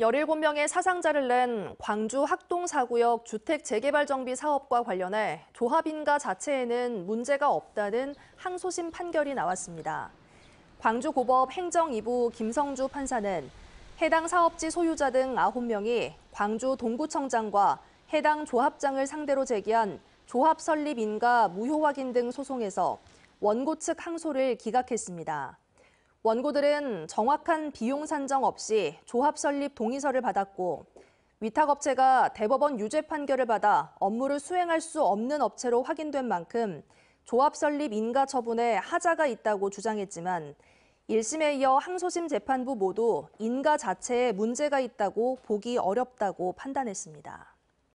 17명의 사상자를 낸 광주 학동사구역 주택재개발정비 사업과 관련해 조합인가 자체에는 문제가 없다는 항소심 판결이 나왔습니다. 광주고법 행정 2부 김성주 판사는 해당 사업지 소유자 등 9명이 광주 동구청장과 해당 조합장을 상대로 제기한 조합 설립 인가 무효 확인 등 소송에서 원고 측 항소를 기각했습니다. 원고들은 정확한 비용 산정 없이 조합 설립 동의서를 받았고 위탁업체가 대법원 유죄 판결을 받아 업무를 수행할 수 없는 업체로 확인된 만큼 조합 설립 인가 처분에 하자가 있다고 주장했지만 1심에 이어 항소심 재판부 모두 인가 자체에 문제가 있다고 보기 어렵다고 판단했습니다.